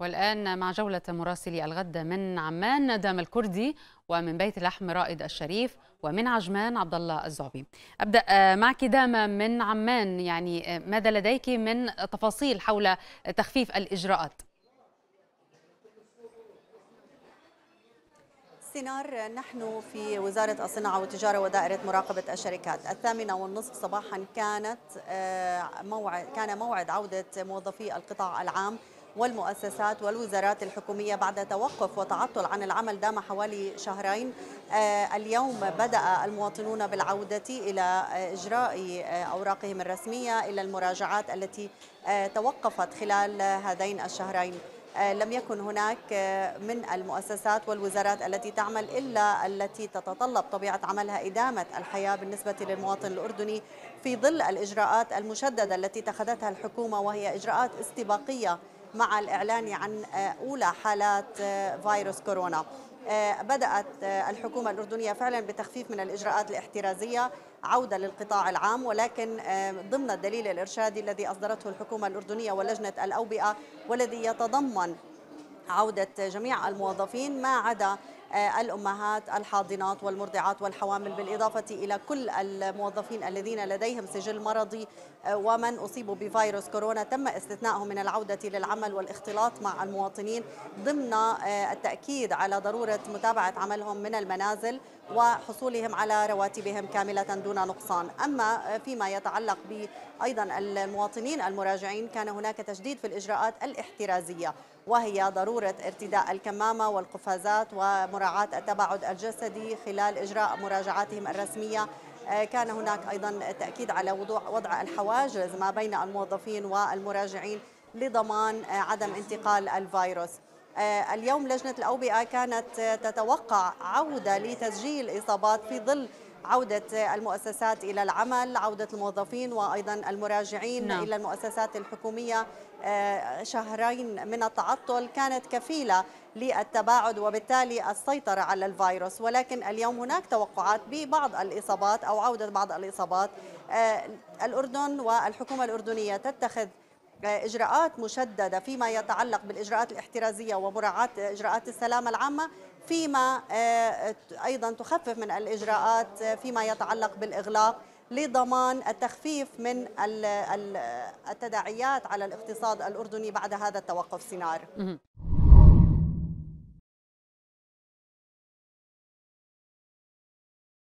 والآن مع جولة مراسلي الغد من عمان ندم الكردي ومن بيت لحم رائد الشريف ومن عجمان عبد الله الزعبي أبدأ آه، معك داما من عمان يعني آه، ماذا لديك من تفاصيل حول تخفيف الإجراءات؟ سينار نحن في وزارة الصناعة والتجارة ودائرة مراقبة الشركات الثامنة والنصف صباحا كانت آه، موعد كان موعد عودة موظفي القطاع العام والمؤسسات والوزارات الحكومية بعد توقف وتعطل عن العمل دام حوالي شهرين آه، اليوم بدأ المواطنون بالعودة إلى إجراء آه، أوراقهم الرسمية إلى المراجعات التي آه، توقفت خلال هذين الشهرين لم يكن هناك من المؤسسات والوزارات التي تعمل إلا التي تتطلب طبيعة عملها إدامة الحياة بالنسبة للمواطن الأردني في ظل الإجراءات المشددة التي اتخذتها الحكومة وهي إجراءات استباقية مع الإعلان عن آه، أولى حالات آه، فيروس كورونا آه، بدأت الحكومة الأردنية فعلا بتخفيف من الإجراءات الاحترازية عودة للقطاع العام ولكن ضمن الدليل الإرشادي الذي أصدرته الحكومة الأردنية ولجنة الأوبئة والذي يتضمن عودة جميع الموظفين ما عدا آه، الأمهات الحاضنات والمرضعات والحوامل بالإضافة إلى كل الموظفين الذين لديهم سجل مرضي آه، ومن أصيبوا بفيروس كورونا تم استثنائهم من العودة للعمل والاختلاط مع المواطنين ضمن آه، التأكيد على ضرورة متابعة عملهم من المنازل وحصولهم على رواتبهم كاملة دون نقصان أما فيما يتعلق بأيضا المواطنين المراجعين كان هناك تشديد في الإجراءات الاحترازية وهي ضرورة ارتداء الكمامة والقفازات وم مراعاة التباعد الجسدي خلال إجراء مراجعاتهم الرسمية آه، كان هناك أيضا تأكيد على وضوع وضع الحواجز ما بين الموظفين والمراجعين لضمان آه، عدم انتقال الفيروس آه، اليوم لجنة الأوبئة كانت تتوقع عودة لتسجيل إصابات في ظل عودة المؤسسات إلى العمل عودة الموظفين وأيضا المراجعين نعم. إلى المؤسسات الحكومية آه، شهرين من التعطل كانت كفيلة للتباعد وبالتالي السيطرة على الفيروس ولكن اليوم هناك توقعات ببعض الإصابات أو عودة بعض الإصابات آه، الأردن والحكومة الأردنية تتخذ آه، إجراءات مشددة فيما يتعلق بالإجراءات الاحترازية ومراعاة إجراءات السلامة العامة فيما آه، آه، ايضا تخفف من الاجراءات آه، فيما يتعلق بالاغلاق لضمان التخفيف من التداعيات على الاقتصاد الاردني بعد هذا التوقف سينار